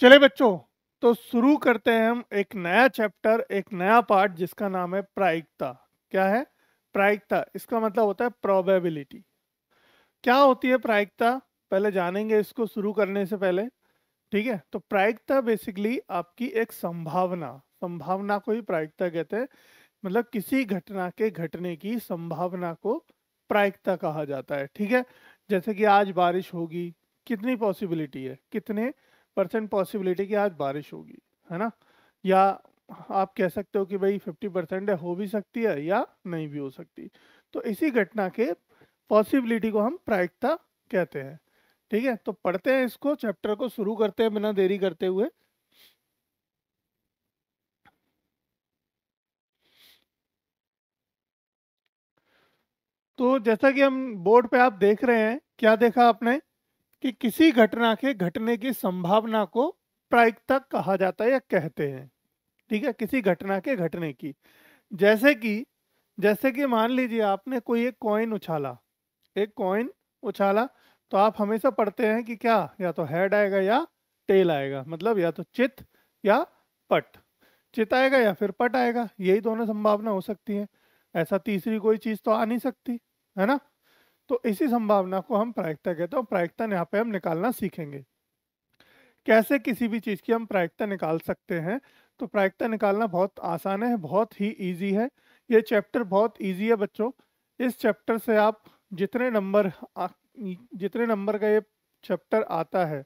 चले बच्चों तो शुरू करते हैं हम एक नया चैप्टर एक नया पार्ट जिसका नाम है प्रायिकता क्या है प्रायिकता इसका मतलब होता है प्रोबेबिलिटी क्या होती है प्रायिकता पहले जानेंगे इसको शुरू करने से पहले ठीक है तो प्रायिकता बेसिकली आपकी एक संभावना संभावना को ही प्रायिकता कहते हैं मतलब किसी घटना के घटने की संभावना को प्रायिकता कहा जाता है ठीक है जैसे कि आज बारिश होगी कितनी पॉसिबिलिटी है कितने परसेंट पॉसिबिलिटी कि आज बारिश होगी है ना या आप कह सकते हो कि भाई फिफ्टी परसेंट है हो भी सकती है या नहीं भी हो सकती तो इसी घटना के पॉसिबिलिटी को हम प्रायिकता कहते हैं ठीक है तो पढ़ते हैं इसको चैप्टर को शुरू करते हैं बिना देरी करते हुए तो जैसा कि हम बोर्ड पे आप देख रहे हैं क्या देखा आपने कि किसी घटना के घटने की संभावना को प्रायिकता कहा जाता है या कहते हैं ठीक है किसी घटना के घटने की जैसे कि जैसे कि मान लीजिए आपने कोई एक कॉइन उछाला एक कॉइन उछाला तो आप हमेशा पढ़ते हैं कि क्या या तो हेड आएगा या टेल आएगा मतलब या तो चित या पट चित आएगा या फिर पट आएगा यही दोनों संभावना हो सकती है ऐसा तीसरी कोई चीज तो आ नहीं सकती है ना तो इसी संभावना को हम प्रायिकता कहते हैं प्रायिकता यहाँ पे हम निकालना सीखेंगे कैसे किसी भी चीज़ की हम प्रायिकता निकाल सकते हैं तो प्रायिकता निकालना बहुत आसान है बहुत ही ईजी है ये चैप्टर बहुत ईजी है बच्चों इस चैप्टर से आप जितने नंबर जितने नंबर का ये चैप्टर आता है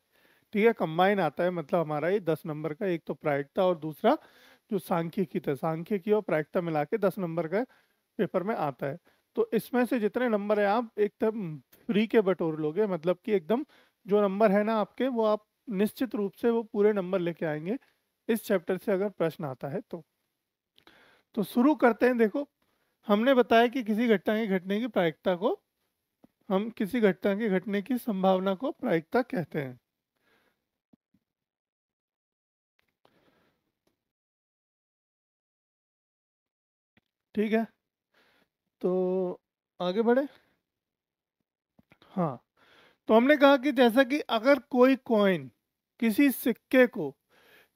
ठीक है कंबाइन आता है मतलब हमारा ये दस नंबर का एक तो प्रायिकता और दूसरा जो सांख्यिकी था सांख्यिकी और प्रायिकता मिला के दस नंबर का पेपर में आता है तो इसमें से जितने नंबर है आप एकदम फ्री के बटोर लोगे मतलब कि एकदम जो नंबर है ना आपके वो आप निश्चित रूप से वो पूरे नंबर लेके आएंगे इस चैप्टर से अगर प्रश्न आता है तो तो शुरू करते हैं देखो हमने बताया कि किसी घटना के घटने की प्रायिकता को हम किसी घटना के घटने की संभावना को प्रायिकता कहते हैं ठीक है तो आगे बढ़े हाँ तो हमने कहा कि जैसा कि अगर कोई कॉइन किसी सिक्के को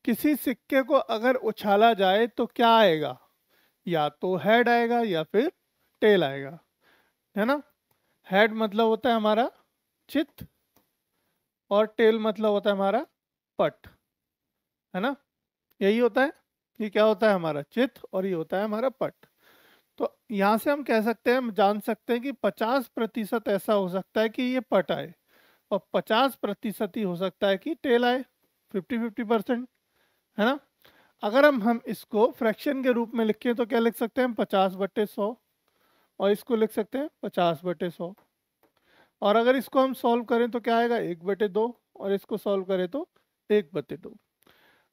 किसी सिक्के को अगर उछाला जाए तो क्या आएगा या तो हेड आएगा या फिर टेल आएगा है ना हेड मतलब होता है हमारा चित और टेल मतलब होता है हमारा पट है ना यही होता है ये क्या होता है हमारा चित और ये होता है हमारा पट तो यहाँ से हम कह सकते हैं हम जान सकते हैं कि 50 प्रतिशत ऐसा हो सकता है कि ये पट आए और 50 प्रतिशत ही हो सकता है कि टेल आए 50 50 परसेंट है ना अगर हम हम इसको फ्रैक्शन के रूप में लिखें तो क्या लिख सकते हैं पचास बटे सौ और इसको लिख सकते हैं पचास बटे सौ और अगर इसको हम सॉल्व करें तो क्या आएगा एक बटे दो और इसको सॉल्व करें तो एक बटे दो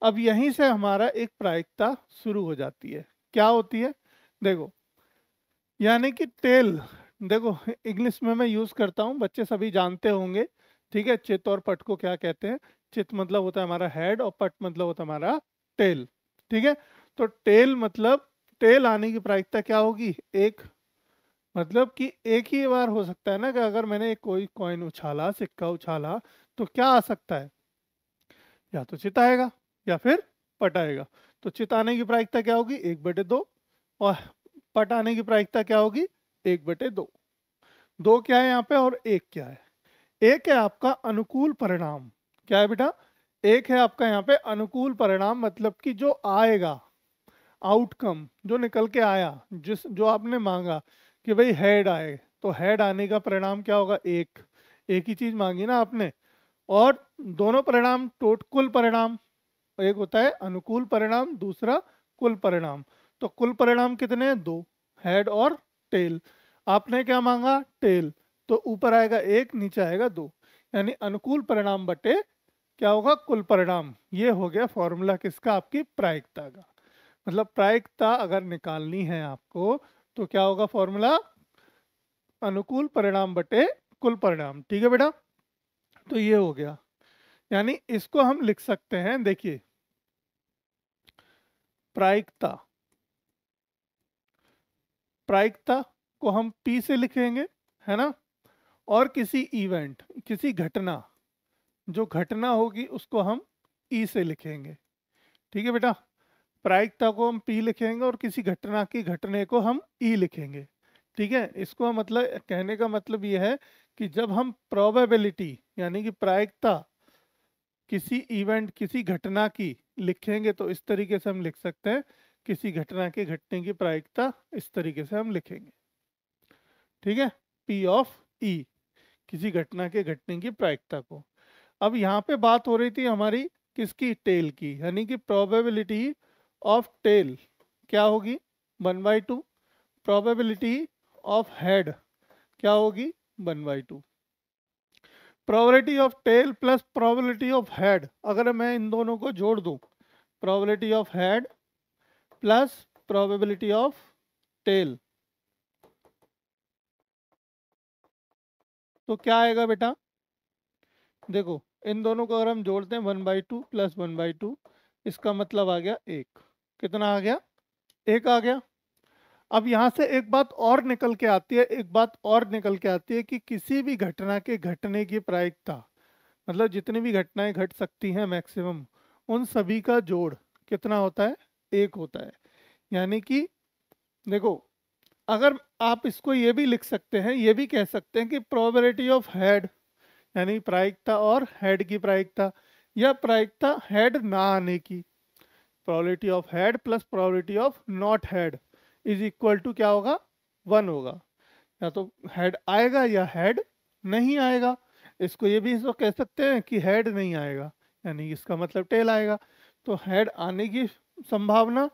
अब यहीं से हमारा एक प्रायिकता शुरू हो जाती है क्या होती है देखो यानी कि टेल देखो इंग्लिश में मैं यूज़ करता हूँ बच्चे सभी जानते होंगे ठीक है चित और पट को क्या कहते हैं चित मतलब होता है हमारा हेड और पट मतलब होता है हमारा टेल ठीक है तो टेल मतलब टेल आने की प्रायिकता क्या होगी एक मतलब कि एक ही बार हो सकता है ना कि अगर मैंने कोई कॉइन उछाला सिक्का उछाला तो क्या आ सकता है या तो चित आएगा या फिर पट आएगा तो चित आने की प्रायिकता क्या होगी एक बटे दो और पट आने की प्रायिकता क्या होगी एक बटे दो दो क्या है यहाँ पे और एक क्या है एक है आपका अनुकूल परिणाम क्या है बेटा एक है आपका यहाँ पे अनुकूल परिणाम मतलब कि जो आएगा आउटकम जो निकल के आया जिस जो आपने मांगा कि भाई हेड आए तो हेड आने का परिणाम क्या होगा एक एक ही चीज मांगी ना आपने और दोनों परिणाम टोटकुल परिणाम एक होता है अनुकूल परिणाम दूसरा कुल परिणाम तो कुल परिणाम कितने हैं दो हेड और टेल आपने क्या मांगा टेल तो ऊपर आएगा एक नीचे आएगा दो यानी अनुकूल परिणाम बटे क्या होगा कुल परिणाम ये हो गया फॉर्मूला किसका आपकी प्रायिकता का मतलब प्रायिकता अगर निकालनी है आपको तो क्या होगा फॉर्मूला अनुकूल परिणाम बटे कुल परिणाम ठीक है बेटा तो ये हो गया यानी इसको हम लिख सकते हैं देखिए प्रायिकता प्रायिकता को हम P से लिखेंगे है ना और किसी इवेंट किसी घटना जो घटना होगी उसको हम E से लिखेंगे ठीक है बेटा प्रायिकता को हम P लिखेंगे और किसी घटना की घटने को हम E लिखेंगे ठीक है इसको मतलब कहने का मतलब यह है कि जब हम प्रोबेबिलिटी यानी कि प्रायिकता किसी इवेंट किसी घटना की लिखेंगे तो इस तरीके से हम लिख सकते हैं किसी घटना के घटने की प्रायिकता इस तरीके से हम लिखेंगे ठीक है पी ऑफ ई किसी घटना के घटने की प्रायिकता को अब यहाँ पे बात हो रही थी हमारी किसकी टेल की यानी कि प्रोबेबिलिटी ऑफ टेल क्या होगी one by two probability of head क्या होगी one by two probability of tail plus probability of head अगर मैं इन दोनों को जोड़ दूं probability of head plus probability of tail तो क्या आएगा बेटा देखो इन दोनों को अगर हम जोड़ते हैं one by two plus one by two इसका मतलब आ गया एक कितना आ गया एक आ गया अब यहाँ से एक बात और निकल के आती है एक बात और निकल के आती है कि किसी भी घटना के घटने की प्रायिकता मतलब जितनी भी घटनाएं घट सकती हैं मैक्सिमम उन सभी का जोड़ कितना होता है एक होता है यानी कि देखो अगर आप इसको ये भी लिख सकते हैं ये भी कह सकते हैं कि प्रोबेबिलिटी ऑफ हेड यानी प्रायिकता और हेड की प्रायिकता या प्रायिकता हेड ना आने की probability of head plus probability of not head is equal to क्या होगा वन होगा या तो हेड आएगा या हेड नहीं आएगा इसको ये भी इसको कह सकते हैं कि हेड नहीं आएगा यानी इसका मतलब टेल आएगा तो हेड आने की संभावना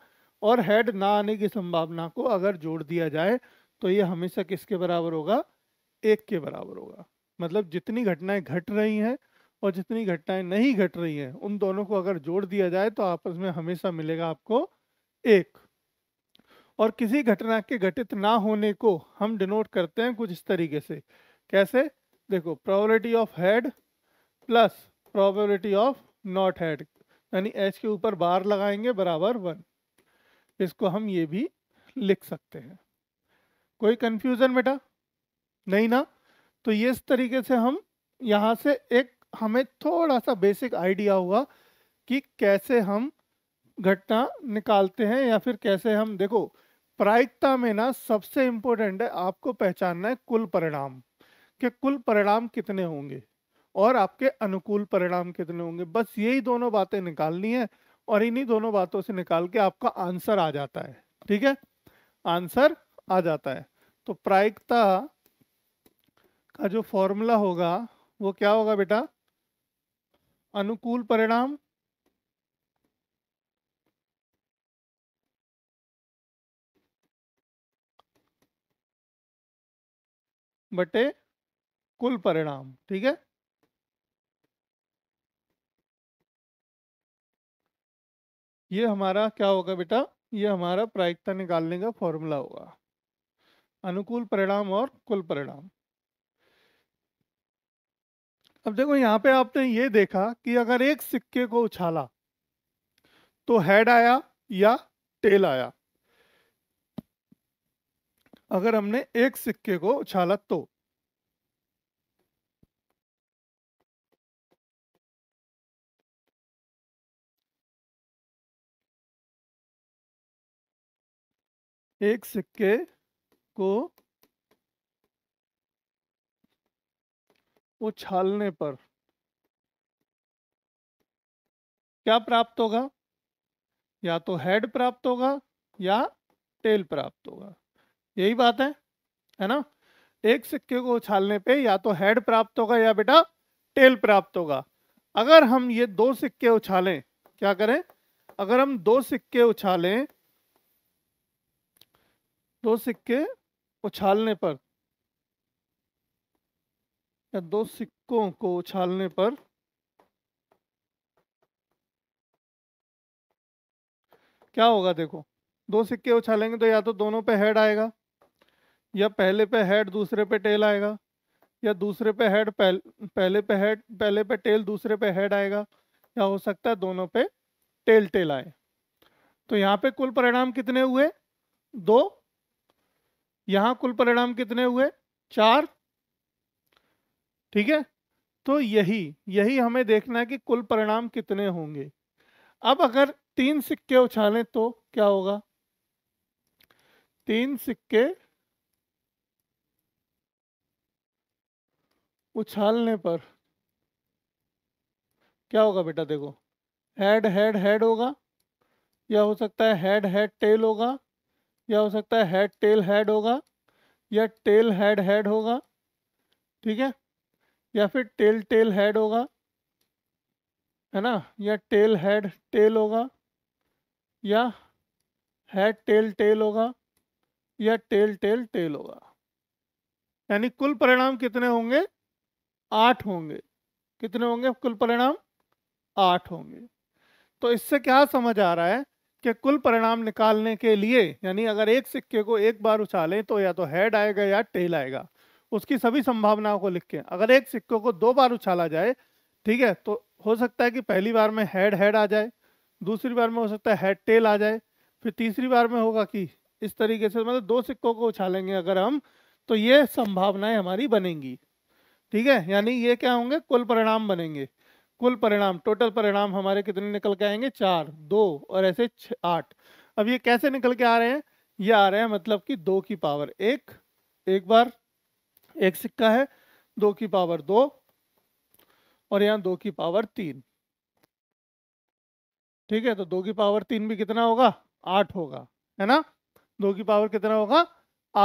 और हेड ना आने की संभावना को अगर जोड़ दिया जाए तो ये हमेशा किसके बराबर होगा एक के बराबर होगा मतलब जितनी घटनाएं घट रही हैं और जितनी घटनाएं नहीं घट रही हैं उन दोनों को अगर जोड़ दिया जाए तो आपस में हमेशा मिलेगा आपको एक और किसी घटना के घटित ना होने को हम डिनोट करते हैं कुछ इस तरीके से कैसे देखो probability of head plus probability of not head यानी एच के ऊपर बार लगाएंगे बराबर वन इसको हम ये भी लिख सकते हैं कोई कंफ्यूजन बेटा नहीं ना तो ये इस तरीके से हम यहाँ से एक हमें थोड़ा सा बेसिक आइडिया हुआ कि कैसे हम घटना निकालते हैं या फिर कैसे हम देखो प्रायिकता में ना सबसे इम्पोर्टेंट है आपको पहचानना है कुल परिणाम कि कुल परिणाम कितने होंगे और आपके अनुकूल परिणाम कितने होंगे बस यही दोनों बातें निकालनी है और इन्हीं दोनों बातों से निकाल के आपका आंसर आ जाता है ठीक है आंसर आ जाता है तो प्रायिकता का जो फॉर्मूला होगा वो क्या होगा बेटा अनुकूल परिणाम बटे कुल परिणाम ठीक है ये हमारा क्या होगा बेटा ये हमारा प्रायिकता निकालने का फॉर्मूला होगा अनुकूल परिणाम और कुल परिणाम अब देखो यहाँ पे आपने ये देखा कि अगर एक सिक्के को उछाला तो हेड आया या टेल आया अगर हमने एक सिक्के को उछाला तो एक सिक्के को उछालने पर क्या प्राप्त होगा या तो हेड प्राप्त होगा या टेल प्राप्त होगा यही बात है है ना एक सिक्के को उछालने पे या तो हेड प्राप्त होगा या बेटा टेल प्राप्त होगा अगर हम ये दो सिक्के उछालें क्या करें अगर हम दो सिक्के उछालें दो सिक्के उछालने पर या दो सिक्कों को उछालने पर क्या होगा देखो दो सिक्के उछालेंगे तो या तो दोनों पे हेड आएगा या पहले पे हेड दूसरे पे टेल आएगा या दूसरे पे हेड पहल, पहले पे हेड पहले पे टेल दूसरे पे हेड आएगा या हो सकता है दोनों पे टेल टेल आए तो यहाँ पे कुल परिणाम कितने हुए दो यहां कुल परिणाम कितने हुए चार ठीक है तो यही यही हमें देखना है कि कुल परिणाम कितने होंगे अब अगर तीन सिक्के उछालें तो क्या होगा तीन सिक्के उछालने पर क्या होगा बेटा देखो हेड हेड हेड होगा या हो सकता है हेड हेड टेल होगा या हो सकता है हेड टेल हेड होगा या टेल हेड हेड होगा ठीक है या फिर टेल टेल हेड होगा है ना या टेल हेड टेल होगा या हेड टेल टेल होगा या टेल टेल टेल होगा यानी कुल परिणाम कितने होंगे आठ होंगे कितने होंगे कुल परिणाम आठ होंगे तो इससे क्या समझ आ रहा है के कुल परिणाम निकालने के लिए यानी अगर एक सिक्के को एक बार उछालें तो या तो हेड आएगा या टेल आएगा उसकी सभी संभावनाओं को लिख के अगर एक सिक्के को दो बार उछाला जाए ठीक है तो हो सकता है कि पहली बार में हेड हेड आ जाए दूसरी बार में हो सकता है हेड टेल आ जाए फिर तीसरी बार में होगा कि इस तरीके से मतलब दो सिक्कों को उछालेंगे अगर हम तो ये संभावनाएं हमारी बनेंगी ठीक है यानी ये क्या होंगे कुल परिणाम बनेंगे कुल परिणाम टोटल परिणाम हमारे कितने निकल के आएंगे चार दो और ऐसे आठ अब ये कैसे निकल के आ रहे हैं ये आ रहे हैं मतलब कि दो की पावर एक एक बार एक सिक्का है दो की पावर दो और यहाँ दो की पावर तीन ठीक है तो दो की पावर तीन भी कितना होगा आठ होगा है ना दो की पावर कितना होगा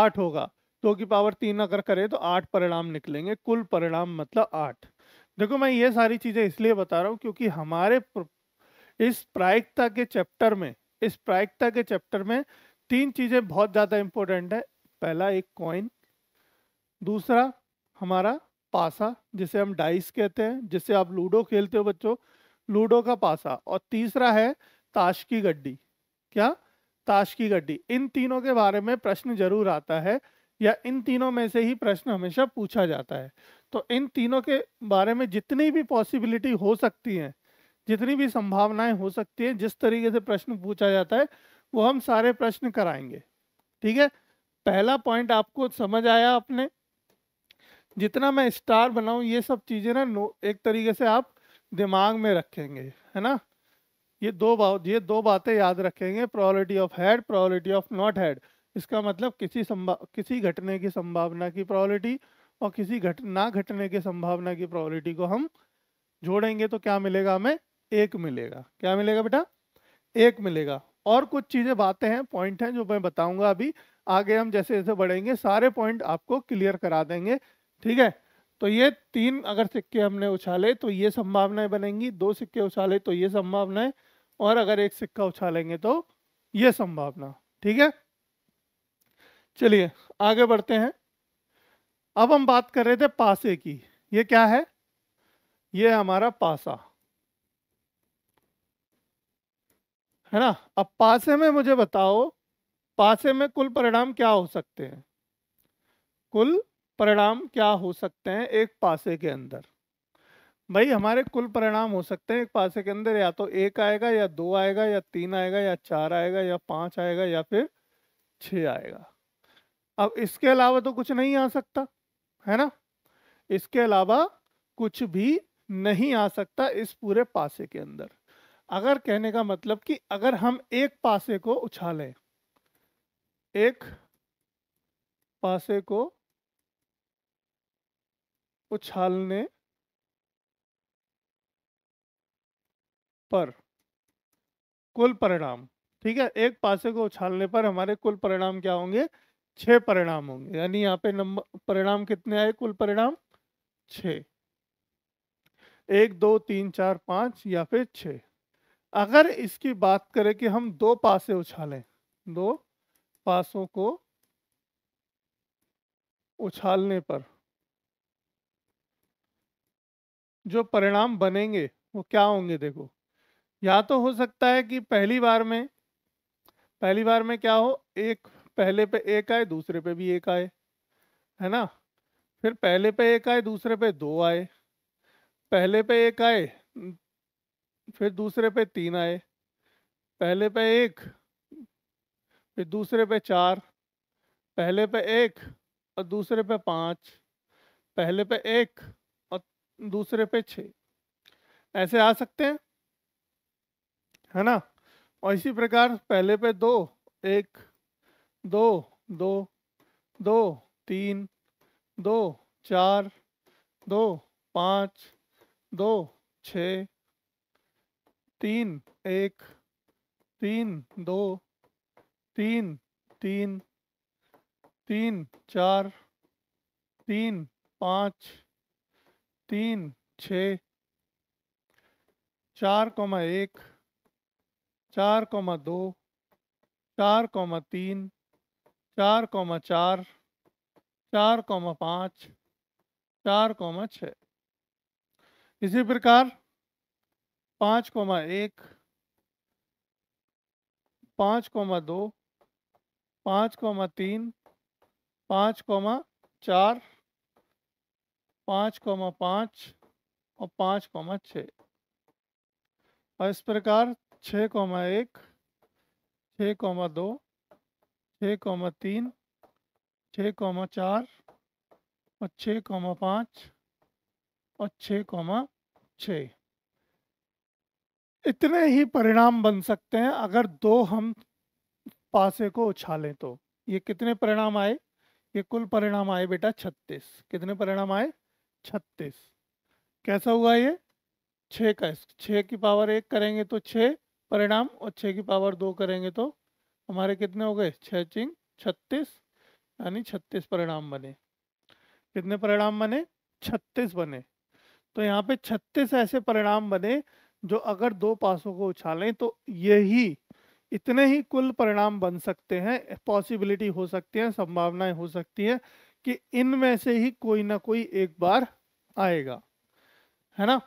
आठ होगा दो की पावर तीन अगर करें तो आठ परिणाम निकलेंगे कुल परिणाम मतलब आठ देखो मैं ये सारी चीज़ें इसलिए बता रहा हूँ क्योंकि हमारे इस प्रायिकता के चैप्टर में इस प्रायिकता के चैप्टर में तीन चीज़ें बहुत ज़्यादा इंपॉर्टेंट है पहला एक कॉइन दूसरा हमारा पासा जिसे हम डाइस कहते हैं जिसे आप लूडो खेलते हो बच्चों लूडो का पासा और तीसरा है ताश की गड्डी क्या ताश की गड्डी इन तीनों के बारे में प्रश्न जरूर आता है या इन तीनों में से ही प्रश्न हमेशा पूछा जाता है तो इन तीनों के बारे में जितनी भी पॉसिबिलिटी हो सकती हैं जितनी भी संभावनाएं हो सकती हैं जिस तरीके से प्रश्न पूछा जाता है वो हम सारे प्रश्न कराएंगे ठीक है पहला पॉइंट आपको समझ आया आपने जितना मैं स्टार बनाऊं ये सब चीज़ें ना एक तरीके से आप दिमाग में रखेंगे है ना ये दो बात ये दो बातें याद रखेंगे probability of head probability of not head इसका मतलब किसी संभा किसी घटने की संभावना की प्रॉलिटी और किसी घट ना घटने की संभावना की प्रोबेबिलिटी को हम जोड़ेंगे तो क्या मिलेगा हमें एक मिलेगा क्या मिलेगा बेटा एक मिलेगा और कुछ चीज़ें बातें हैं पॉइंट हैं जो मैं बताऊंगा अभी आगे हम जैसे जैसे बढ़ेंगे सारे पॉइंट आपको क्लियर करा देंगे ठीक है तो ये तीन अगर सिक्के हमने उछाले तो ये संभावनाएं बनेंगी दो सिक्के उछाले तो ये संभावनाएं और अगर एक सिक्का उछालेंगे तो ये संभावना ठीक है चलिए आगे बढ़ते हैं अब हम बात कर रहे थे पासे की ये क्या है ये हमारा पासा है ना अब पासे में मुझे बताओ पासे में कुल परिणाम क्या हो सकते हैं कुल परिणाम क्या हो सकते हैं एक पासे के अंदर भाई हमारे कुल परिणाम हो सकते हैं एक पासे के अंदर या तो एक आएगा या दो आएगा या तीन आएगा या चार आएगा या पांच आएगा या फिर छ आएगा अब इसके अलावा तो कुछ नहीं आ सकता है ना इसके अलावा कुछ भी नहीं आ सकता इस पूरे पासे के अंदर अगर कहने का मतलब कि अगर हम एक पासे को उछालें एक पासे को उछालने पर कुल परिणाम ठीक है एक पासे को उछालने पर हमारे कुल परिणाम क्या होंगे छह परिणाम होंगे यानी यहाँ पे नंबर परिणाम कितने आए कुल परिणाम छ एक दो तीन चार पाँच या फिर छ अगर इसकी बात करें कि हम दो पासे उछालें दो पासों को उछालने पर जो परिणाम बनेंगे वो क्या होंगे देखो या तो हो सकता है कि पहली बार में पहली बार में क्या हो एक पहले पे एक आए दूसरे पे भी एक आए है ना फिर पहले पे एक आए दूसरे पे दो आए पहले पे एक आए फिर दूसरे पे तीन आए पहले पे एक फिर दूसरे पे चार पहले पे एक और दूसरे पे पाँच पहले पे एक और दूसरे पे छ ऐसे आ सकते हैं है ना और इसी प्रकार पहले पे दो एक दो दो दो तीन दो चार दो पाँच दो छ तीन एक तीन दो तीन तीन तीन चार तीन पाँच तीन छ चार कौमा एक चार कौमा दो चार कौमा तीन चार कौमा चार चार कौमा पाँच चार कौमा छ इसी प्रकार पाँच कौमा एक पाँच कौमा दो पाँच कौमा तीन पाँच कौमा चार पाँच कौमा पाँच और पाँच कौमा छ और इस प्रकार छः कौमा एक छः कौमा दो छः कौमा तीन छः कौमा चार और छः कौमा पाँच और छः कौमा छः इतने ही परिणाम बन सकते हैं अगर दो हम पासे को उछालें तो ये कितने परिणाम आए ये कुल परिणाम आए बेटा छत्तीस कितने परिणाम आए छत्तीस कैसा हुआ ये छः का छः की पावर एक करेंगे तो छः परिणाम और छः की पावर दो करेंगे तो हमारे कितने हो गए छः चिंग छत्तीस यानी छत्तीस परिणाम बने कितने परिणाम बने छत्तीस बने तो यहाँ पे छत्तीस ऐसे परिणाम बने जो अगर दो पासों को उछालें तो यही इतने ही कुल परिणाम बन सकते हैं पॉसिबिलिटी हो सकती है संभावनाएं हो सकती है कि इनमें से ही कोई ना कोई एक बार आएगा है ना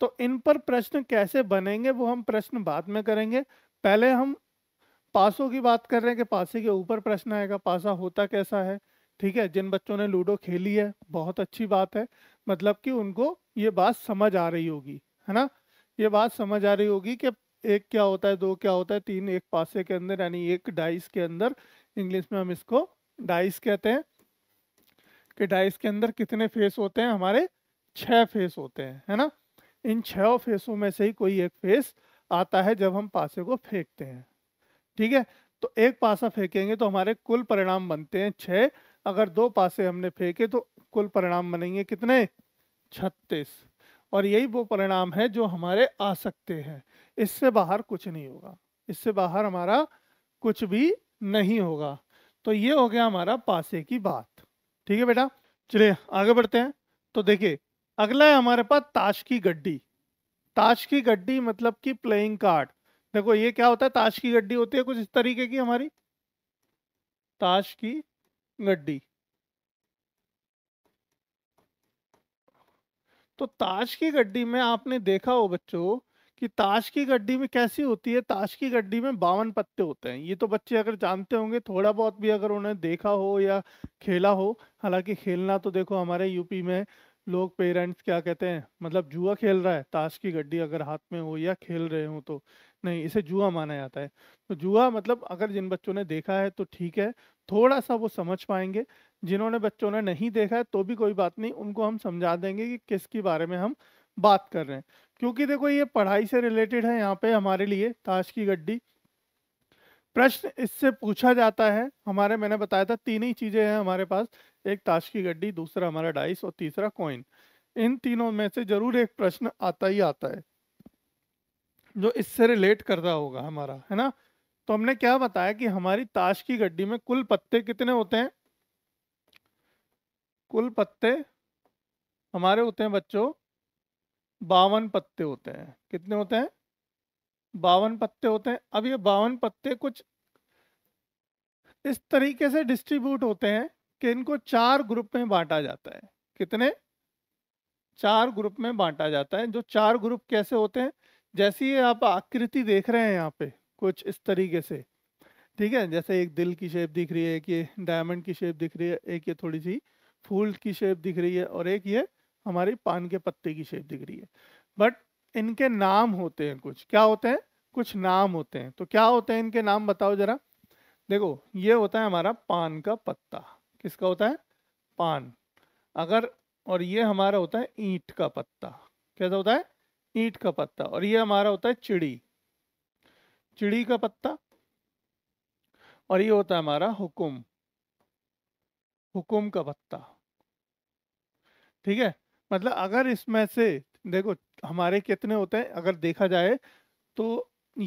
तो इन पर प्रश्न कैसे बनेंगे वो हम प्रश्न बाद में करेंगे पहले हम पासों की बात कर रहे हैं कि पासे के ऊपर प्रश्न आएगा पासा होता कैसा है ठीक है जिन बच्चों ने लूडो खेली है बहुत अच्छी बात है मतलब कि उनको ये बात समझ आ रही होगी है ना ये बात समझ आ रही होगी कि एक क्या होता है दो क्या होता है तीन एक पासे के अंदर यानी एक डाइस के अंदर इंग्लिश में हम इसको डाइस कहते हैं कि डाइस के अंदर कितने फेस होते हैं हमारे छः फेस होते हैं है ना इन छो फेसों में से ही कोई एक फेस आता है जब हम पासे को फेंकते हैं ठीक है तो एक पासा फेंकेंगे तो हमारे कुल परिणाम बनते हैं छः अगर दो पासे हमने फेंके तो कुल परिणाम बनेंगे कितने छत्तीस और यही वो परिणाम है जो हमारे आ सकते हैं इससे बाहर कुछ नहीं होगा इससे बाहर हमारा कुछ भी नहीं होगा तो ये हो गया हमारा पासे की बात ठीक है बेटा चलिए आगे बढ़ते हैं तो देखिए अगला है हमारे पास ताश की गड्डी ताश की गड्डी मतलब कि प्लेइंग कार्ड देखो ये क्या होता है ताश की गड्डी होती है कुछ इस तरीके की हमारी ताश की गड्डी तो ताश की गड्डी में आपने देखा हो बच्चों कि ताश की गड्डी में कैसी होती है ताश की गड्डी में बावन पत्ते होते हैं ये तो बच्चे अगर जानते होंगे थोड़ा बहुत भी अगर उन्हें देखा हो या खेला हो हालांकि खेलना तो देखो हमारे यूपी में लोग पेरेंट्स क्या कहते हैं मतलब जुआ खेल रहा है ताश की गड्डी अगर हाथ में हो या खेल रहे हो तो नहीं इसे जुआ माना जाता है तो जुआ मतलब अगर जिन बच्चों ने देखा है तो ठीक है थोड़ा सा वो समझ पाएंगे जिन्होंने बच्चों ने नहीं देखा है तो भी कोई बात नहीं उनको हम समझा देंगे कि किसके बारे में हम बात कर रहे हैं क्योंकि देखो ये पढ़ाई से रिलेटेड है यहाँ पे हमारे लिए ताश की गड्डी प्रश्न इससे पूछा जाता है हमारे मैंने बताया था तीन ही चीज़ें हैं हमारे पास एक ताश की गड्डी दूसरा हमारा डाइस और तीसरा कॉइन इन तीनों में से जरूर एक प्रश्न आता ही आता है जो इससे रिलेट कर रहा होगा हमारा है ना तो हमने क्या बताया कि हमारी ताश की गड्डी में कुल पत्ते कितने होते हैं कुल पत्ते हमारे होते हैं बच्चों बावन पत्ते होते हैं कितने होते हैं बावन पत्ते होते हैं अब ये बावन पत्ते कुछ इस तरीके से डिस्ट्रीब्यूट होते हैं कि इनको चार ग्रुप में बांटा जाता है कितने चार ग्रुप में बांटा जाता है जो चार ग्रुप कैसे होते हैं जैसी ये आप आकृति देख रहे हैं यहाँ पे कुछ इस तरीके से ठीक है जैसे एक दिल की शेप दिख रही है एक ये डायमंड की शेप दिख रही है एक ये थोड़ी सी फूल की शेप दिख रही है और एक ये हमारी पान के पत्ते की शेप दिख रही है बट इनके नाम होते हैं कुछ क्या होते हैं कुछ नाम होते हैं तो क्या होते हैं इनके नाम बताओ जरा देखो ये होता है हमारा पान का पत्ता किसका होता है पान अगर और ये हमारा होता है ईंट का पत्ता कैसा होता है ईट का पत्ता और ये हमारा होता है चिड़ी चिड़ी का पत्ता और ये होता है हमारा हुकुम हुकुम का पत्ता ठीक है मतलब अगर इसमें से देखो हमारे कितने होते हैं अगर देखा जाए तो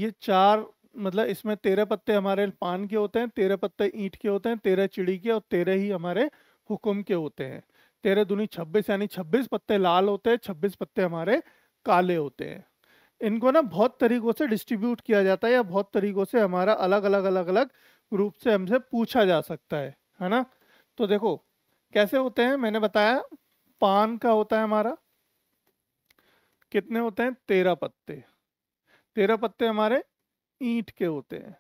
ये चार मतलब इसमें तेरह पत्ते हमारे पान के होते हैं तेरह पत्ते ईंट के होते हैं तेरह चिड़ी के और तेरह ही हमारे हुकुम के होते हैं तेरह दूनी छब्बीस यानी छब्बीस पत्ते लाल होते हैं छब्बीस पत्ते हमारे काले होते हैं इनको ना बहुत तरीकों से डिस्ट्रीब्यूट किया जाता है या बहुत तरीकों से हमारा अलग अलग अलग अलग ग्रुप से हमसे पूछा जा सकता है है ना तो देखो कैसे होते हैं मैंने बताया पान का होता है हमारा कितने होते हैं तेरह पत्ते तेरह पत्ते हमारे ईंट के होते हैं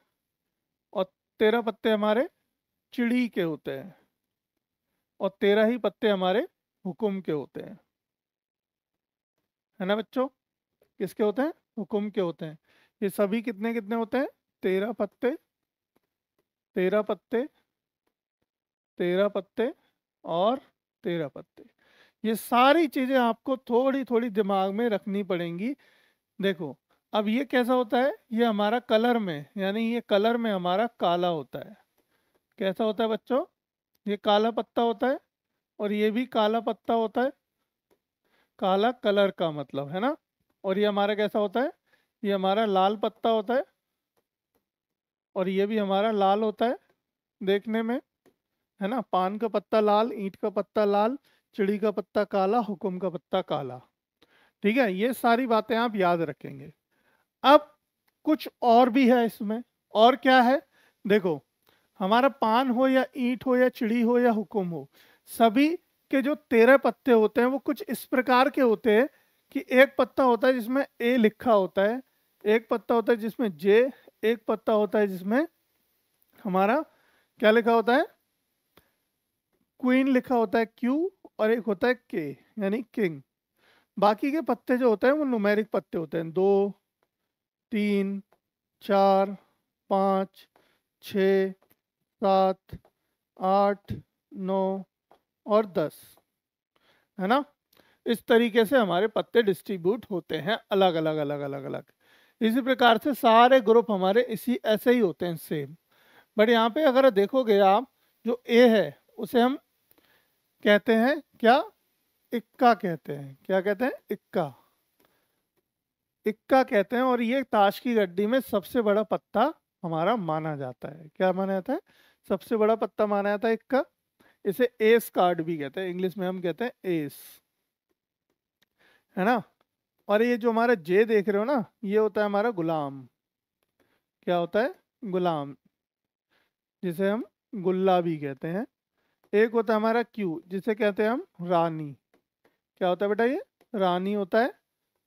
और तेरह पत्ते हमारे चिड़ी के होते हैं और तेरह ही पत्ते हमारे हुकुम के होते हैं है ना बच्चों किसके होते हैं हुक्म के होते हैं ये सभी कितने कितने होते हैं तेरह पत्ते तेरह पत्ते तेरह पत्ते और तेरह पत्ते ये सारी चीजें आपको थोड़ी थोड़ी दिमाग में रखनी पड़ेंगी देखो अब ये कैसा होता है ये हमारा कलर में यानी ये कलर में हमारा काला होता है कैसा होता है बच्चों ये काला पत्ता होता है और ये भी काला पत्ता होता है काला कलर का मतलब है ना और ये हमारा कैसा होता है ये हमारा लाल पत्ता होता है और ये भी हमारा लाल होता है देखने में है ना पान का पत्ता लाल ईंट का पत्ता लाल चिड़ी का पत्ता काला हुकुम का पत्ता काला ठीक है ये सारी बातें आप याद रखेंगे अब कुछ और भी है इसमें और क्या है देखो हमारा पान हो या ईंट हो या चिड़ी हो या हुकुम हो सभी के जो तेरह पत्ते होते हैं वो कुछ इस प्रकार के होते हैं कि एक पत्ता होता है जिसमें ए लिखा होता है एक पत्ता होता है जिसमें जे एक पत्ता होता है जिसमें हमारा क्या लिखा होता है क्वीन लिखा होता है क्यू और एक होता है के यानी किंग बाकी के पत्ते जो होते हैं वो नुमेरिक पत्ते होते हैं दो तीन चार पाँच छ सात आठ नौ और दस है ना इस तरीके से हमारे पत्ते डिस्ट्रीब्यूट होते हैं अलग अलग अलग अलग अलग इसी प्रकार से सारे ग्रुप हमारे इसी ऐसे ही होते हैं सेम बट यहाँ पे अगर देखोगे आप जो ए है उसे हम कहते हैं क्या इक्का कहते हैं क्या कहते हैं इक्का इक्का कहते हैं और ये ताश की गड्डी में सबसे बड़ा पत्ता हमारा माना जाता है क्या माना जाता है सबसे बड़ा पत्ता माना जाता है इक्का इसे एस कार्ड भी कहते हैं इंग्लिश में हम कहते हैं एस है ना और ये जो हमारा जे देख रहे हो ना ये होता है हमारा गुलाम क्या होता है गुलाम जिसे हम गुल्ला भी कहते हैं एक होता है हमारा क्यू जिसे कहते हैं हम रानी क्या होता है बेटा ये रानी होता है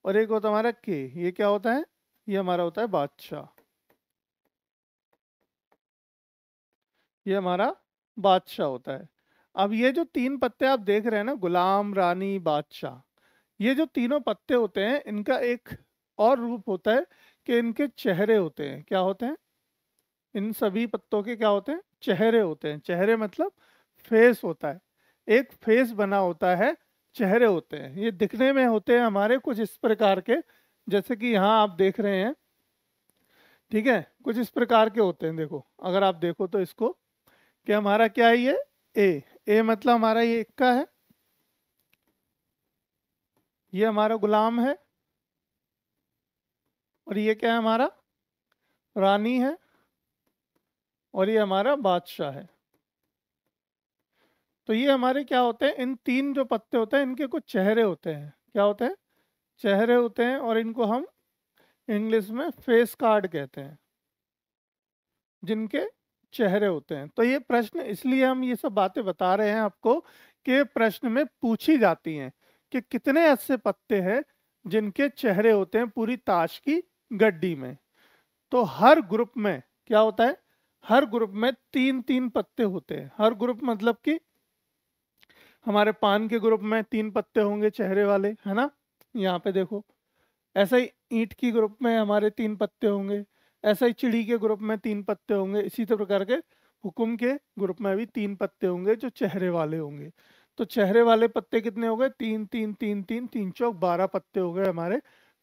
और एक होता है हमारा के ये क्या होता है ये हमारा होता है बादशाह ये हमारा बादशाह होता है अब ये जो तीन पत्ते आप देख रहे हैं ना गुलाम रानी बादशाह ये जो तीनों पत्ते होते हैं इनका एक और रूप होता है कि इनके चेहरे होते हैं क्या होते हैं इन सभी पत्तों के क्या होते हैं चेहरे होते हैं चेहरे मतलब फेस होता है एक फेस बना होता है चेहरे होते हैं ये दिखने में होते हैं हमारे कुछ इस प्रकार के जैसे कि यहाँ आप देख रहे हैं ठीक है कुछ इस प्रकार के होते हैं देखो अगर आप देखो तो इसको कि हमारा क्या है ये ए ए मतलब हमारा ये इक्का है ये हमारा गुलाम है और ये क्या है हमारा रानी है और ये हमारा बादशाह है तो ये हमारे क्या होते हैं इन तीन जो पत्ते होते हैं इनके कुछ चेहरे होते हैं क्या होते हैं चेहरे होते हैं और इनको हम इंग्लिश में फेस कार्ड कहते हैं जिनके चेहरे होते हैं तो ये प्रश्न इसलिए हम ये सब बातें बता रहे हैं आपको कि प्रश्न में पूछी जाती हैं कि कितने ऐसे पत्ते हैं जिनके चेहरे होते हैं पूरी ताश की गड्डी में तो हर ग्रुप में क्या होता है हर ग्रुप में तीन तीन पत्ते होते हैं हर ग्रुप मतलब कि हमारे पान के ग्रुप में तीन पत्ते होंगे चेहरे वाले है ना यहाँ पे देखो ऐसे ही ईंट की ग्रुप में हमारे तीन पत्ते होंगे ऐसा ही चिड़ी के ग्रुप में तीन पत्ते होंगे इसी तो प्रकार के हुकुम के ग्रुप में भी तीन पत्ते होंगे जो चेहरे वाले होंगे तो चेहरे वाले पत्ते कितने हो गए तीन तीन तीन तीन तीन चौक बारह पत्ते हो गए हमारे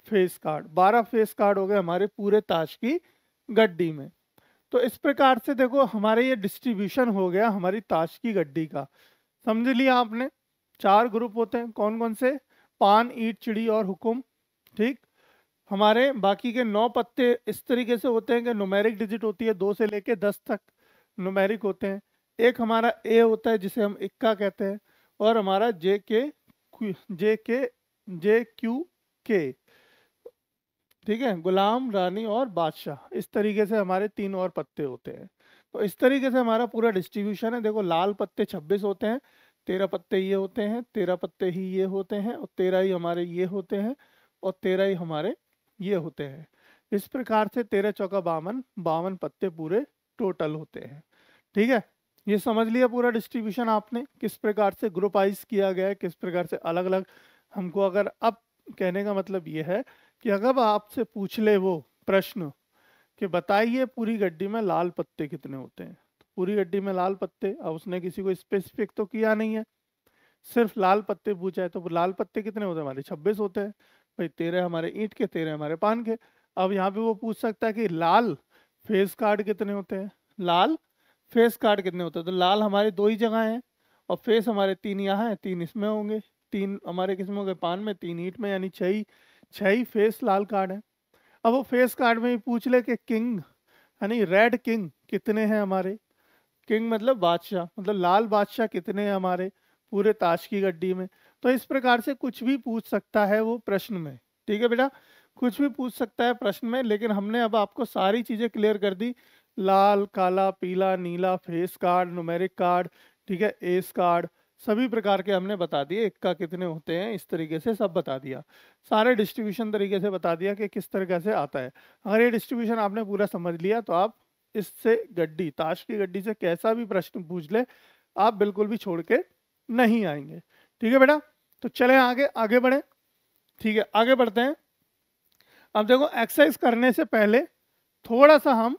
फेस कार्ड बारह फेस कार्ड हो गए हमारे पूरे ताश की गड्डी में तो इस प्रकार से देखो हमारे ये डिस्ट्रीब्यूशन हो गया हमारी ताश की गड्डी का समझ लिया आपने चार ग्रुप होते हैं कौन कौन से पान ईट चिड़ी और हुकुम ठीक हमारे बाकी के नौ पत्ते इस तरीके से होते हैं कि नुमेरिक डिजिट होती है दो से लेके दस तक नुमेरिक होते हैं एक हमारा ए होता है जिसे हम इक्का कहते हैं और हमारा जे के जे के जे क्यू के ठीक है गुलाम रानी और बादशाह इस तरीके से हमारे तीन और पत्ते होते हैं तो इस तरीके से हमारा पूरा डिस्ट्रीब्यूशन है देखो लाल पत्ते छब्बीस होते हैं तेरह पत्ते ये होते हैं तेरह पत्ते ही ये होते हैं और तेरह ही हमारे ये होते हैं और तेरह ही हमारे ये होते हैं इस प्रकार से तेरह चौका बावन बावन पत्ते पूरे टोटल होते हैं ठीक है ये समझ लिया पूरा डिस्ट्रीब्यूशन आपने किस प्रकार से ग्रुप आइज किया गया किस प्रकार से अलग अलग हमको अगर अब कहने का मतलब ये है कि अगर आपसे पूछ ले वो प्रश्न कि बताइए पूरी गड्डी में लाल पत्ते कितने होते हैं तो पूरी गड्डी में लाल पत्ते अब उसने किसी को स्पेसिफिक तो किया नहीं है सिर्फ लाल पत्ते पूछा है तो लाल पत्ते कितने होते हैं हमारे छब्बीस होते हैं भाई तेरे हमारे ईंट के तेरे हमारे पान के अब यहाँ पे वो पूछ सकता है कि लाल फेस कार्ड कितने होते हैं लाल फेस कार्ड कितने होते हैं तो लाल हमारे दो ही जगह हैं और फेस हमारे तीन यहाँ हैं तीन इसमें होंगे तीन हमारे किस्म हो गए पान में तीन ईट में यानी छः ही फेस लाल कार्ड है अब वो फेस कार्ड में ही पूछ ले कि किंग यानी रेड किंग कितने हैं हमारे किंग मतलब बादशाह मतलब लाल बादशाह कितने हैं हमारे पूरे ताश की गड्डी में तो इस प्रकार से कुछ भी पूछ सकता है वो प्रश्न में ठीक है बेटा कुछ भी पूछ सकता है प्रश्न में लेकिन हमने अब आपको सारी चीज़ें क्लियर कर दी लाल काला पीला नीला फेस कार्ड नुमेरिक कार्ड ठीक है एस कार्ड सभी प्रकार के हमने बता दिए इक्का कितने होते हैं इस तरीके से सब बता दिया सारे डिस्ट्रीब्यूशन तरीके से बता दिया कि किस तरीके से आता है अगर ये डिस्ट्रीब्यूशन आपने पूरा समझ लिया तो आप इससे गड्डी ताश की गड्डी से कैसा भी प्रश्न पूछ ले आप बिल्कुल भी छोड़ के नहीं आएंगे ठीक है बेटा तो चले आगे आगे बढ़े ठीक है आगे बढ़ते हैं अब देखो एक्सरसाइज करने से पहले थोड़ा सा हम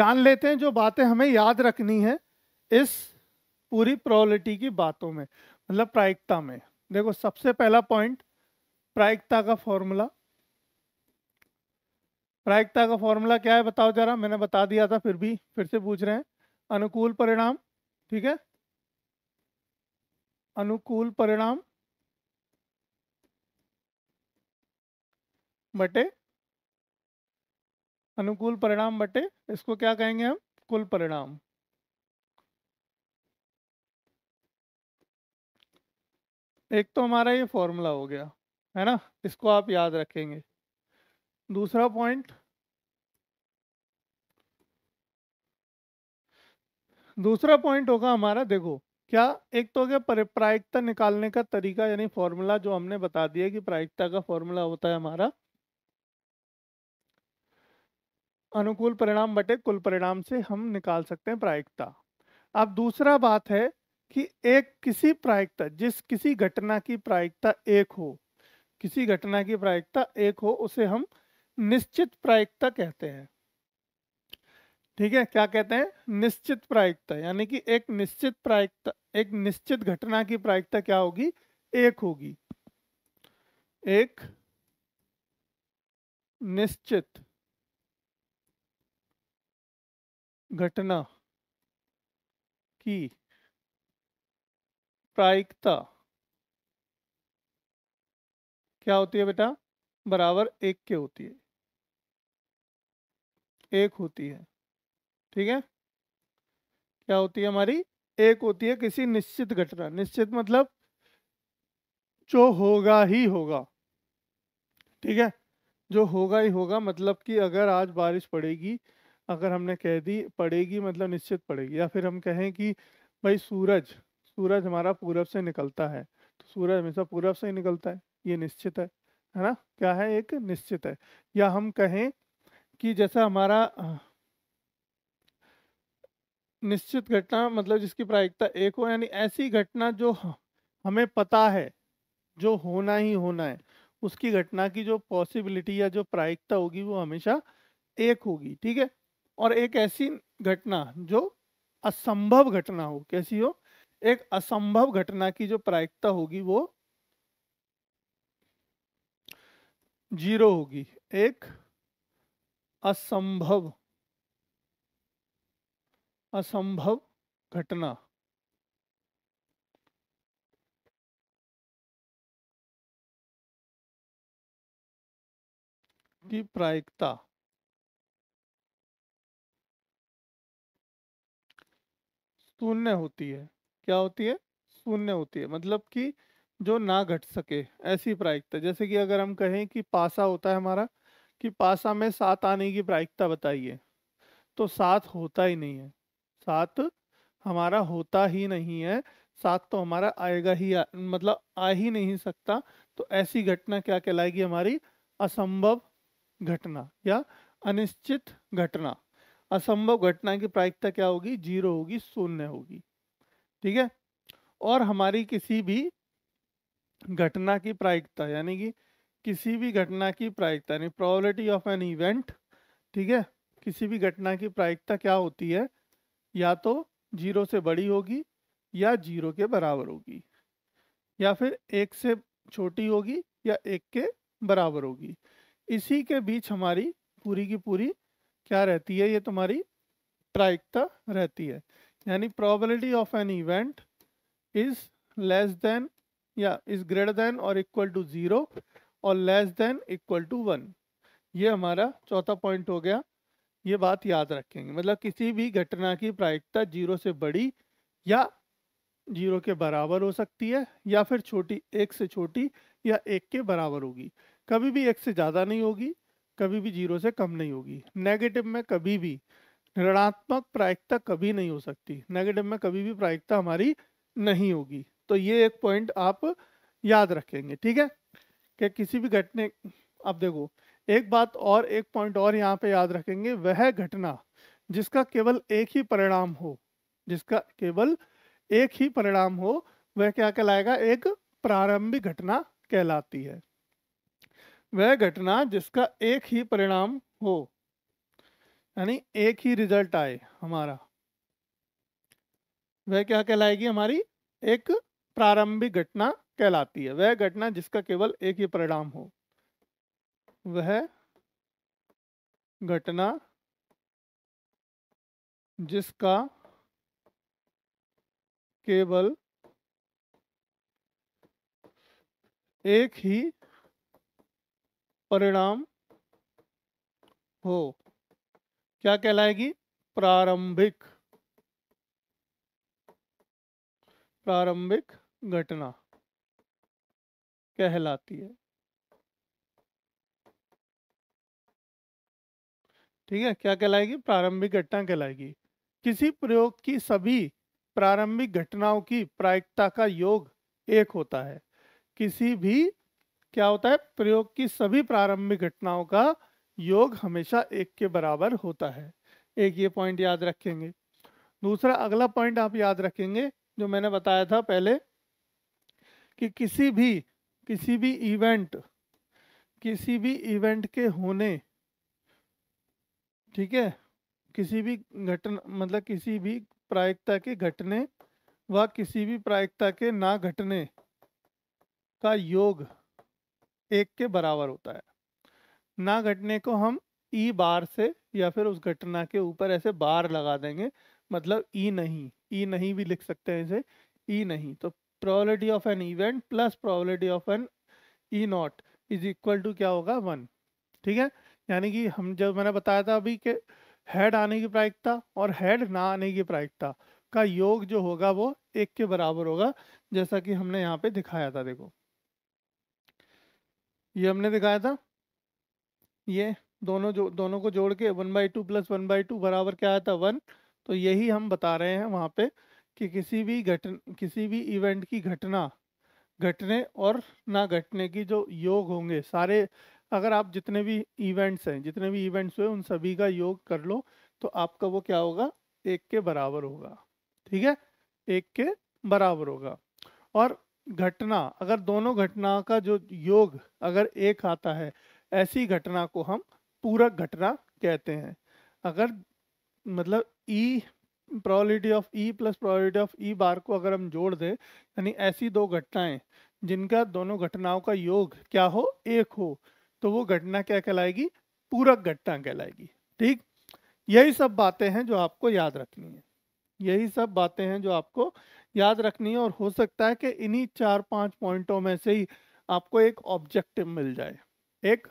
जान लेते हैं जो बातें हमें याद रखनी है इस पूरी प्रोलिटी की बातों में मतलब प्रायिकता में देखो सबसे पहला पॉइंट प्रायिकता का फॉर्मूला प्रायिकता का फॉर्मूला क्या है बताओ जरा मैंने बता दिया था फिर भी फिर से पूछ रहे हैं अनुकूल परिणाम ठीक है अनुकूल परिणाम बटे अनुकूल परिणाम बटे इसको क्या कहेंगे हम कुल परिणाम एक तो हमारा ये फॉर्मूला हो गया है ना इसको आप याद रखेंगे दूसरा पॉइंट दूसरा पॉइंट होगा हमारा देखो क्या एक तो क्या प्रायिकता निकालने का तरीका यानी फॉर्मूला जो हमने बता दिया कि प्रायिकता का फॉर्मूला होता है हमारा अनुकूल परिणाम बटे कुल परिणाम से हम निकाल सकते हैं प्रायिकता अब दूसरा बात है कि एक किसी प्रायिकता जिस किसी घटना की प्रायिकता एक हो किसी घटना की प्रायिकता एक हो उसे हम निश्चित प्रायिकता कहते हैं ठीक है क्या कहते हैं निश्चित प्रायिकता यानी कि एक निश्चित प्रायिकता एक निश्चित घटना की प्रायिकता क्या होगी एक होगी एक निश्चित घटना की प्रायिकता क्या होती है बेटा बराबर एक के होती है एक होती है ठीक है क्या होती है हमारी एक होती है किसी निश्चित घटना निश्चित मतलब जो होगा ही होगा ठीक है जो होगा ही होगा मतलब कि अगर आज बारिश पड़ेगी अगर हमने कह दी पड़ेगी मतलब निश्चित पड़ेगी या फिर हम कहें कि भाई सूरज सूरज हमारा पूरब से निकलता है तो सूरज हमेशा पूरब से ही निकलता है ये निश्चित है है ना क्या है एक निश्चित है या हम कहें कि जैसा हमारा निश्चित घटना मतलब जिसकी प्रायिकता एक हो यानी ऐसी घटना जो हमें पता है जो होना ही होना है उसकी घटना की जो पॉसिबिलिटी या जो प्रायिकता होगी वो हमेशा एक होगी ठीक है और एक ऐसी घटना जो असंभव घटना हो कैसी हो एक असंभव घटना की जो प्रायिकता होगी वो जीरो होगी एक असंभव असंभव घटना की प्रायिकता शून्य होती है क्या होती है शून्य होती है मतलब कि जो ना घट सके ऐसी प्रायिकता जैसे कि अगर हम कहें कि पासा होता है हमारा कि पासा में सात आने की प्रायिकता बताइए तो सात होता ही नहीं है साथ हमारा होता ही नहीं है साथ तो हमारा आएगा ही आ, मतलब आ ही नहीं सकता तो ऐसी घटना क्या कहलाएगी हमारी असंभव घटना या अनिश्चित घटना असंभव घटना की प्रायिकता क्या होगी जीरो होगी शून्य होगी ठीक है और हमारी किसी भी घटना की प्रायिकता यानी कि किसी भी घटना की प्रायिकता यानी प्रोबेबिलिटी ऑफ एन इवेंट ठीक है किसी भी घटना की प्रायिकता क्या होती है या तो जीरो से बड़ी होगी या जीरो के बराबर होगी या फिर एक से छोटी होगी या एक के बराबर होगी इसी के बीच हमारी पूरी की पूरी क्या रहती है ये तुम्हारी प्रायिकता रहती है यानी probability of an event is less than या इज ग्रेटर देन और इक्वल टू ज़ीरो और less than equal to one ये हमारा चौथा पॉइंट हो गया ये बात याद रखेंगे मतलब किसी भी घटना की प्रायिकता जीरो से बड़ी या जीरो के बराबर हो सकती है या फिर छोटी एक से छोटी या एक के बराबर होगी कभी भी एक से ज़्यादा नहीं होगी कभी भी जीरो से कम नहीं होगी नेगेटिव में कभी भी ऋणात्मक प्रायिकता कभी नहीं हो सकती नेगेटिव में कभी भी प्रायिकता हमारी नहीं होगी तो ये एक पॉइंट आप याद रखेंगे ठीक है कि किसी भी घटने अब देखो एक बात और एक पॉइंट और यहाँ पे याद रखेंगे वह घटना जिसका केवल एक ही परिणाम हो जिसका केवल एक ही परिणाम हो वह क्या कहलाएगा एक प्रारंभिक घटना कहलाती है वह घटना जिसका एक ही परिणाम हो यानी एक ही रिजल्ट आए हमारा वह क्या कहलाएगी हमारी एक प्रारंभिक घटना कहलाती है वह घटना जिसका केवल एक ही परिणाम हो वह घटना जिसका केवल एक ही परिणाम हो क्या कहलाएगी प्रारंभिक प्रारंभिक घटना कहलाती है ठीक है क्या कहलाएगी प्रारंभिक घटना कहलाएगी किसी प्रयोग की सभी प्रारंभिक घटनाओं की प्रायिकता का योग एक होता है किसी भी क्या होता है प्रयोग की सभी प्रारंभिक घटनाओं का योग हमेशा एक के बराबर होता है एक ये पॉइंट याद रखेंगे दूसरा अगला पॉइंट आप याद रखेंगे जो मैंने बताया था पहले कि किसी भी किसी भी इवेंट किसी भी इवेंट के होने ठीक है किसी भी घटना मतलब किसी भी प्रायिकता के घटने व किसी भी प्रायिकता के ना घटने का योग एक के बराबर होता है ना घटने को हम ई बार से या फिर उस घटना के ऊपर ऐसे बार लगा देंगे मतलब ई नहीं ई नहीं भी लिख सकते हैं इसे ई नहीं तो probability of an event plus probability of an E not is equal to क्या होगा वन ठीक है यानी कि हम जब मैंने बताया था अभी कि हेड आने की प्रायिकता और हेड ना आने की प्रायिकता का योग जो होगा वो एक के बराबर होगा जैसा कि हमने यहाँ पे दिखाया था देखो ये हमने दिखाया था ये दोनों जो दोनों को जोड़ के one by two plus one by two बराबर क्या आया था वन तो यही हम बता रहे हैं वहाँ पे कि किसी भी घटन किसी भी इवेंट की घटना घटने और ना घटने की जो योग होंगे सारे अगर आप जितने भी इवेंट्स हैं जितने भी इवेंट्स हुए उन सभी का योग कर लो तो आपका वो क्या होगा एक के बराबर होगा ठीक है एक के बराबर होगा और घटना अगर दोनों घटना का जो योग अगर एक आता है ऐसी घटना को हम पूरक घटना कहते हैं अगर मतलब E probability of E plus probability of E bar को अगर हम जोड़ दें यानी ऐसी दो घटनाएं जिनका दोनों घटनाओं का योग क्या हो एक हो तो वो घटना क्या कहलाएगी पूरक घटना कहलाएगी ठीक यही सब बातें हैं जो आपको याद रखनी है यही सब बातें हैं जो आपको याद रखनी है और हो सकता है कि इन्हीं चार पांच पॉइंटों में से ही आपको एक ऑब्जेक्टिव मिल जाए एक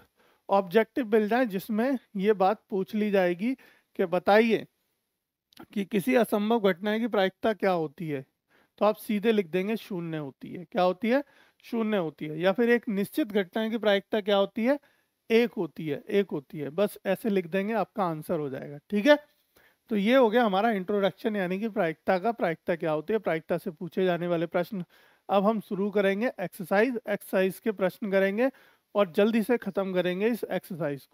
ऑब्जेक्टिव मिल जाए जिसमें ये बात पूछ ली जाएगी कि बताइए कि किसी असंभव घटना की प्रायिकता क्या होती है तो आप सीधे लिख देंगे शून्य होती है क्या होती है शून्य होती है या फिर एक निश्चित घटना की प्रायिकता क्या होती है एक होती है एक होती है बस ऐसे लिख देंगे आपका आंसर हो जाएगा ठीक है तो ये हो गया हमारा इंट्रोडक्शन यानी कि प्रायिकता का प्रायिकता क्या होती है प्रायिकता से पूछे जाने वाले प्रश्न अब हम शुरू करेंगे एक्सरसाइज एक्सरसाइज के प्रश्न करेंगे और जल्दी से खत्म करेंगे इस एक्सरसाइज को